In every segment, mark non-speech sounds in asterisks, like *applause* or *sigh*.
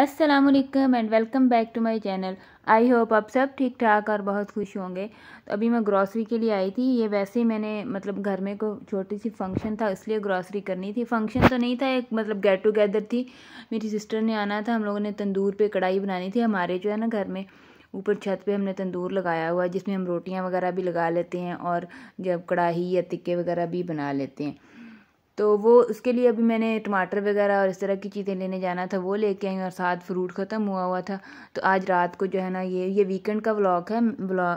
अस्सलाम वालेकुम and welcome back to my channel I hope आप सब ठीक ठाक और बहुत खुश होंगे तो अभी मैं ग्रॉसरी के लिए आई थी ये वैसे ही मैंने मतलब घर में को छोटी सी फंक्शन था इसलिए ग्रॉसरी करनी थी फंक्शन तो नहीं था एक मतलब गेट टुगेदर थी मेरी सिस्टर ने आना था हम लोगों ने तंदूर पे कढ़ाई बनानी थी हमारे जो है ना घर में ऊपर छत पे हमने तंदूर लगाया हुआ है जिसमें हम रोटियाँ वगैरह भी लगा लेते हैं और जब कढ़ाई या तिक्के वगैरह भी बना लेते हैं तो वो उसके लिए अभी मैंने टमाटर वगैरह और इस तरह की चीज़ें लेने जाना था वो लेके आई और साथ फ्रूट ख़त्म हुआ हुआ था तो आज रात को जो है ना ये ये वीकेंड का व्लॉग है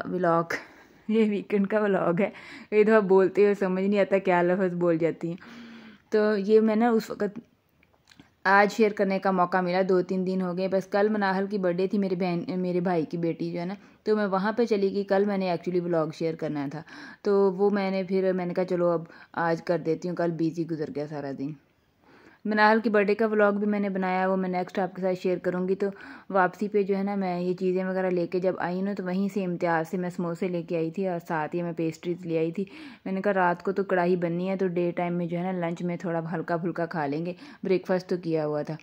व्लॉग *laughs* ये वीकेंड का व्लॉग है ये तो आप बोलते हुए समझ नहीं आता क्या लफ्ज़ बोल जाती हैं तो ये मैं ना उस वक्त आज शेयर करने का मौका मिला दो तीन दिन हो गए बस कल मनाहल की बर्थडे थी मेरी बहन मेरे भाई की बेटी जो है ना तो मैं वहाँ पे चली गई कल मैंने एक्चुअली ब्लॉग शेयर करना था तो वो मैंने फिर मैंने कहा चलो अब आज कर देती हूँ कल बिजी गुजर गया सारा दिन मनाहल के बर्थडे का व्लॉग भी मैंने बनाया वो मैं नेक्स्ट आपके साथ शेयर करूँगी तो वापसी पे जो है ना मैं ये चीज़ें वगैरह लेके जब आई ना तो वहीं से इम्तियाज़ से मैं समोसे लेके आई थी और साथ ही मैं पेस्ट्रीज ले आई थी मैंने कहा रात को तो कढ़ाई बननी है तो डे टाइम में जो है ना लंच में थोड़ा हल्का फुल्का खा लेंगे ब्रेकफास्ट तो किया हुआ था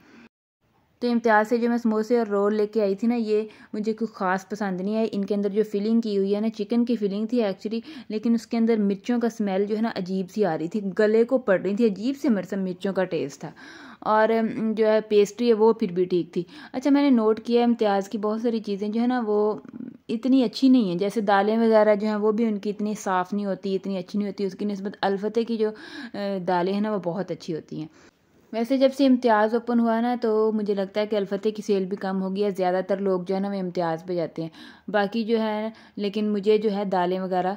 तो इम्तियाज़ से जो मैं समोसे और रोल लेके आई थी ना ये मुझे कोई ख़ास पसंद नहीं आई इनके अंदर जो फिलिंग की हुई है ना चिकन की फिलिंग थी एक्चुअली लेकिन उसके अंदर मिर्चों का स्मेल जो है ना अजीब सी आ रही थी गले को पड़ रही थी अजीब से मेरे मिर्चों का टेस्ट था और जो है पेस्ट्री है वो फिर भी ठीक थी अच्छा मैंने नोट किया इम्तियाज़ की बहुत सारी चीज़ें जो है ना वो इतनी अच्छी नहीं है जैसे दालें वगैरह जो हैं वो भी उनकी इतनी साफ़ नहीं होती इतनी अच्छी नहीं होती उसकी नस्बत अलफते की जो दालें हैं ना वो बहुत अच्छी होती हैं वैसे जब से इम्तियाज़ ओपन हुआ ना तो मुझे लगता है कि अलफते की सेल भी कम होगी या ज़्यादातर लोग जो है ना वो इम्तियाज़ पे जाते हैं बाकी जो है लेकिन मुझे जो है दालें वगैरह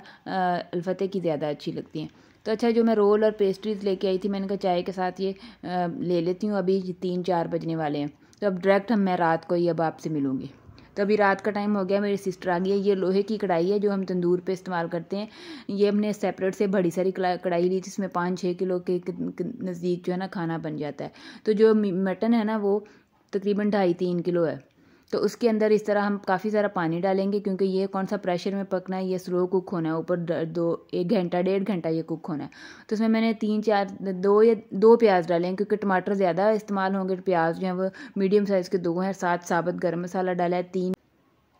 अलफते की ज़्यादा अच्छी लगती हैं तो अच्छा जो मैं रोल और पेस्ट्रीज़ लेके आई थी मैंने कहा चाय के साथ ये ले लेती हूँ अभी तीन चार बजने वाले हैं तो अब डायरेक्ट हम मैं रात को ही अब आपसे मिलूँगी तो अभी रात का टाइम हो गया मेरी सिस्टर आ गई है ये लोहे की कढ़ाई है जो हम तंदूर पे इस्तेमाल करते हैं ये हमने सेपरेट से बड़ी सारी कढ़ाई ली जिसमें पाँच छः किलो के नज़दीक जो है ना खाना बन जाता है तो जो मटन है ना वो तकरीबन ढाई तीन किलो है तो उसके अंदर इस तरह हम काफ़ी सारा पानी डालेंगे क्योंकि ये कौन सा प्रेशर में पकना है ये स्लो कुक होना है ऊपर दो एक घंटा डेढ़ घंटा ये कुक होना है तो इसमें मैंने तीन चार दो या दो प्याज डाले हैं क्योंकि टमाटर ज़्यादा इस्तेमाल होंगे प्याज जो है वो मीडियम साइज़ के दो हैं सात साबुत गर्म मसाला डाला है तीन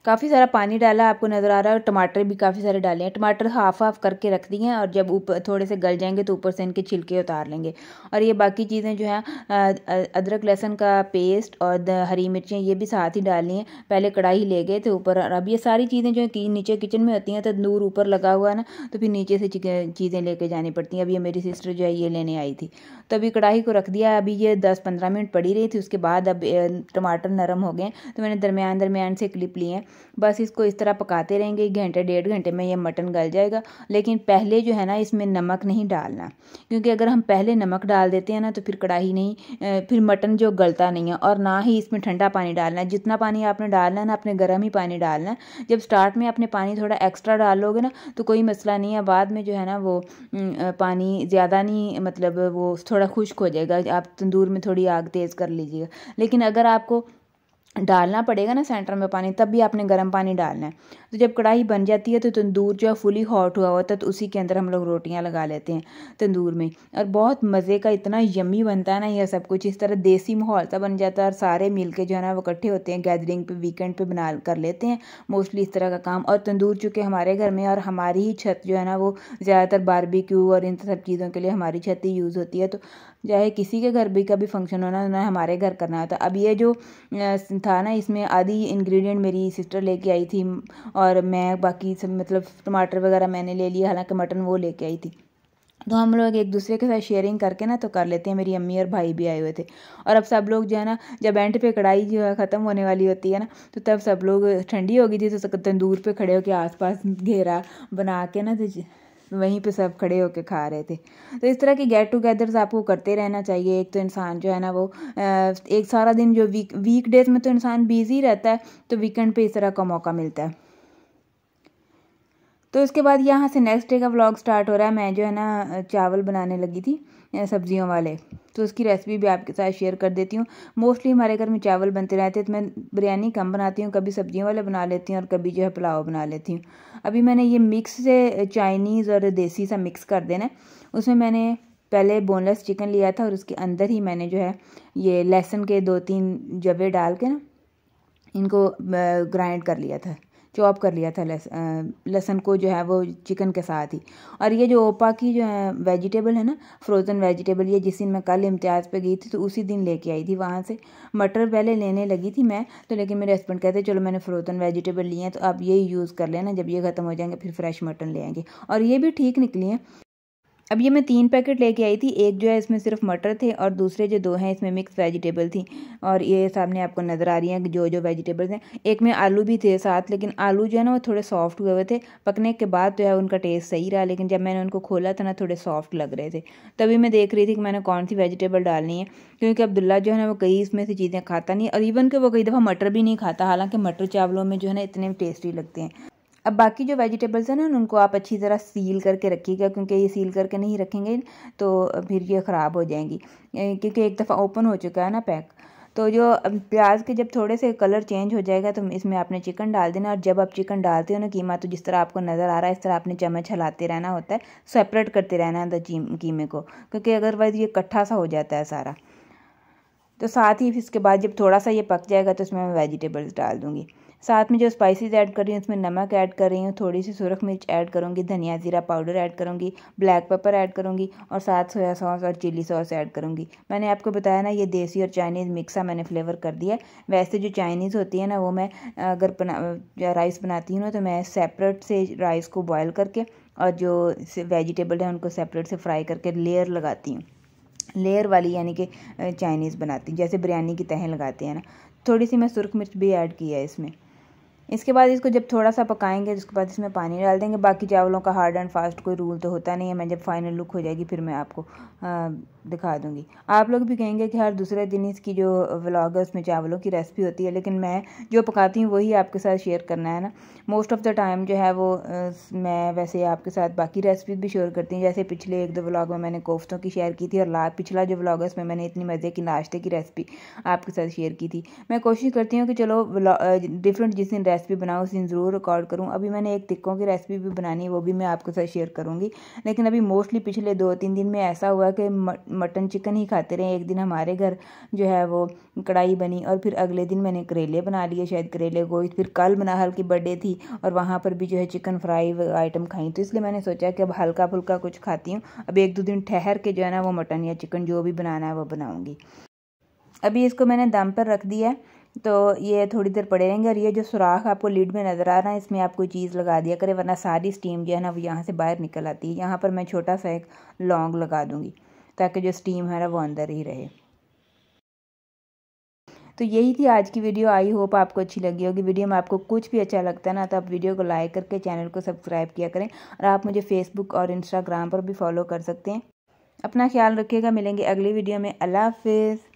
काफ़ी सारा पानी डाला आपको नज़र आ रहा है और टमाटर भी काफ़ी सारे डाले हैं टमाटर हाफ हाफ करके रख दिए हैं और जब ऊपर थोड़े से गल जाएंगे तो ऊपर से इनके छिलके उतार लेंगे और ये बाकी चीज़ें जो हैं अदरक लहसन का पेस्ट और हरी मिर्चें ये भी साथ ही डालनी है पहले कढ़ाई ले गए थे ऊपर अब ये सारी चीज़ें जो है नीचे किचन में होती हैं तो नूर ऊपर लगा हुआ है ना तो फिर नीचे से चीज़ें लेके जानी पड़ती हैं अभी ये मेरी सिस्टर जो है ये लेने आई थी तो अभी कढ़ाई को रख दिया अभी ये दस पंद्रह मिनट पड़ी रही थी उसके बाद अब टमाटर नरम हो गए तो मैंने दरमियान दरमियान से क्लिप लिए हैं बस इसको इस तरह पकाते रहेंगे घंटे डेढ़ घंटे में ये मटन गल जाएगा लेकिन पहले जो है ना इसमें नमक नहीं डालना क्योंकि अगर हम पहले नमक डाल देते हैं ना तो फिर कढ़ाई नहीं फिर मटन जो गलता नहीं है और ना ही इसमें ठंडा पानी डालना है जितना पानी आपने डालना है ना अपने गर्म ही पानी डालना है जब स्टार्ट में आपने पानी थोड़ा एक्स्ट्रा डालोगे ना तो कोई मसला नहीं है बाद में जो है ना वो पानी ज़्यादा नहीं मतलब वो थोड़ा खुश्क हो जाएगा आप तंदूर में थोड़ी आग तेज़ कर लीजिएगा लेकिन अगर आपको डालना पड़ेगा ना सेंटर में पानी तब भी आपने गर्म पानी डालना है तो जब कढ़ाई बन जाती है तो तंदूर जो है फुली हॉट हुआ होता है तो उसी के अंदर हम लोग रोटियां लगा लेते हैं तंदूर में और बहुत मज़े का इतना यमी बनता है ना यह सब कुछ इस तरह देसी माहौल सा बन जाता है और सारे मिल के जो है ना वो इकट्ठे होते हैं गैदरिंग पे वीकेंड पर बना कर लेते हैं मोस्टली इस तरह का काम और तंदूर चूँकि हमारे घर में और हमारी ही छत जो है ना वो ज़्यादातर बारबिक्यू और इन सब चीज़ों के लिए हमारी छत ही यूज़ होती है तो चाहे किसी के घर भी कभी फंक्शन होना ना हमारे घर करना होता तो अब ये जो था ना इसमें आधी इंग्रेडिएंट मेरी सिस्टर लेके आई थी और मैं बाकी सब मतलब टमाटर वगैरह मैंने ले लिया हालांकि मटन वो लेके आई थी तो हम लोग एक दूसरे के साथ शेयरिंग करके ना तो कर लेते हैं मेरी अम्मी और भाई भी आए हुए थे और अब सब लोग जो है ना जब एंड पे कढ़ाई जो है ख़त्म होने वाली होती है ना तो तब सब लोग ठंडी हो गई थी तो तंदूर पे खड़े होकर आसपास घेरा बना के ना तो वहीं पे सब खड़े होकर खा रहे थे तो इस तरह के गेट टुगेदर्स आपको करते रहना चाहिए एक तो इंसान जो है ना वो एक सारा दिन जो वीक वीक डेज में तो इंसान बिजी रहता है तो वीकेंड पे इस तरह का मौका मिलता है तो इसके बाद यहाँ से नेक्स्ट डे का व्लॉग स्टार्ट हो रहा है मैं जो है ना चावल बनाने लगी थी सब्जियों वाले तो उसकी रेसिपी भी आपके साथ शेयर कर देती हूँ मोस्टली हमारे घर में चावल बनते रहते हैं तो मैं बिरयानी कम बनाती हूँ कभी सब्जियों वाले बना लेती हूँ और कभी जो है पुलाव बना लेती हूँ अभी मैंने ये मिक्स से चाइनीज़ और देसी सा मिक्स कर देना है उसमें मैंने पहले बोनलेस चिकन लिया था और उसके अंदर ही मैंने जो है ये लहसुन के दो तीन जबे डाल के ना इनको ग्राइंड कर लिया था चॉप कर लिया था लहसन को जो है वो चिकन के साथ ही और ये जो ओपा की जो है वेजिटेबल है ना फ्रोज़न वेजिटेबल ये जिस दिन मैं कल इम्तियाज़ पे गई थी तो उसी दिन लेके आई थी वहाँ से मटर पहले लेने लगी थी मैं तो लेकिन मेरे हस्बैंड कहते चलो मैंने फ्रोज़न वेजिटेबल लिए हैं तो आप यही यूज़ कर लेना जब ये ख़त्म हो जाएंगे फिर फ्रेश मटन ले आएंगे और ये भी ठीक निकली हैं अब ये मैं तीन पैकेट लेके आई थी एक जो है इसमें सिर्फ मटर थे और दूसरे जो दो हैं इसमें मिक्स वेजिटेबल थी और ये सामने आपको नज़र आ रही हैं जो जो वेजिटेबल्स हैं एक में आलू भी थे साथ लेकिन आलू जो है ना वो थोड़े सॉफ्ट हुए हुए थे पकने के बाद जो तो है उनका टेस्ट सही रहा लेकिन जब मैंने उनको खोला था तो ना थोड़े सॉफ्ट लग रहे थे तभी मैं देख रही थी कि मैंने कौन सी वेजिटेबल डालनी है क्योंकि अब्दुल्ला जो है ना वो कई इसमें से चीज़ें खाता नहीं और इवन कि वो कई दफ़ा मटर भी नहीं खाता हालाँकि मटर चावलों में जो है ना इतने टेस्टी लगते हैं अब बाकी जो वेजिटेबल्स हैं ना उनको आप अच्छी तरह सील करके रखिएगा क्योंकि ये सील करके नहीं रखेंगे तो फिर ये ख़राब हो जाएंगी क्योंकि एक दफ़ा ओपन हो चुका है ना पैक तो जो प्याज के जब थोड़े से कलर चेंज हो जाएगा तो इसमें आपने चिकन डाल देना और जब आप चिकन डालते हो ना कीमा तो जिस तरह आपको नज़र आ रहा है इस तरह आपने चम्मच हलाते रहना होता है सेपरेट करते रहना है कीमे को क्योंकि अदरवाइज़ ये इकट्ठा सा हो जाता है सारा तो साथ ही इसके बाद जब थोड़ा सा ये पक जाएगा तो इसमें मैं वेजिटेबल्स डाल दूँगी साथ में जो स्पाइसेस ऐड कर रही हूँ उसमें नमक ऐड कर रही हूँ थोड़ी सी सुरख मिर्च ऐड करूँगी धनिया ज़ीरा पाउडर ऐड करूँगी ब्लैक पेपर ऐड करूँगी और साथ सोया सॉस और चिली सॉस ऐड करूँगी मैंने आपको बताया ना ये देसी और चाइनीज़ मिक्सा मैंने फ्लेवर कर दिया वैसे जो चाइनीज़ होती है ना वो मैं अगर बना राइस बनाती हूँ ना तो मैं सेपरेट से राइस को बॉयल करके और जो वेजिटेबल है उनको सेपरेट से फ्राई करके लेयर लगाती हूँ लेयर वाली यानी कि चाइनीज़ बनाती हूँ जैसे बिरयानी की तहें लगाते हैं ना थोड़ी सी मैं सुरख मिर्च भी ऐड की है इसमें इसके बाद इसको जब थोड़ा सा पकाएंगे उसके बाद इसमें पानी डाल देंगे बाकी चावलों का हार्ड एंड फास्ट कोई रूल तो होता नहीं है मैं जब फाइनल लुक हो जाएगी फिर मैं आपको आ, दिखा दूंगी आप लोग भी कहेंगे कि हर दूसरे दिन इसकी जो व्लॉग है उसमें चावलों की रेसिपी होती है लेकिन मैं जो पकाती हूँ वही आपके साथ शेयर करना है ना मोस्ट ऑफ़ द टाइम जो है वो आ, मैं वैसे आपके साथ बाकी रेसिपी भी शेयर करती हूँ जैसे पिछले एक दो व्लाग में मैंने कोफ्तों की शेयर की थी और ला पिछला जो व्लॉग है उसमें मैंने इतनी मज़े की नाश्ते की रेसिपी आपके साथ शेयर की थी मैं कोशिश करती हूँ कि चलो डिफरेंट जिस दिन रेसिपी बनाऊँ उस दिन ज़रूर रिकॉर्ड करूँ अभी मैंने एक तिक्कों की रेसिपी भी बनानी है वो भी मैं आपके साथ शेयर करूँगी लेकिन अभी मोस्टली पिछले दो तीन दिन में ऐसा हुआ कि मटन चिकन ही खाते रहे एक दिन हमारे घर जो है वो कढ़ाई बनी और फिर अगले दिन मैंने करेले बना लिए शायद करेले गोई फिर कल बना हल्की बर्थडे थी और वहाँ पर भी जो है चिकन फ्राई आइटम खाई तो इसलिए मैंने सोचा कि अब हल्का फुल्का कुछ खाती हूँ अब एक दो दिन ठहर के जो है ना वो मटन या चिकन जो भी बनाना है वो बनाऊँगी अभी इसको मैंने दम पर रख दिया है तो ये थोड़ी देर पड़े रहेंगे और ये जो सुराख आपको लीड में नज़र आ रहा है इसमें आप कोई चीज़ लगा दिया करें वरना सारी स्टीम जो है ना वो यहाँ से बाहर निकल आती है यहाँ पर मैं छोटा सा एक लौंग लगा दूँगी ताकि जो स्टीम है ना वो अंदर ही रहे तो यही थी आज की वीडियो आई होप आपको अच्छी लगी होगी वीडियो में आपको कुछ भी अच्छा लगता है ना तो आप वीडियो को लाइक करके चैनल को सब्सक्राइब किया करें और आप मुझे फेसबुक और इंस्टाग्राम पर भी फॉलो कर सकते हैं अपना ख्याल रखिएगा मिलेंगे अगली वीडियो में अल्लाह हाफिज़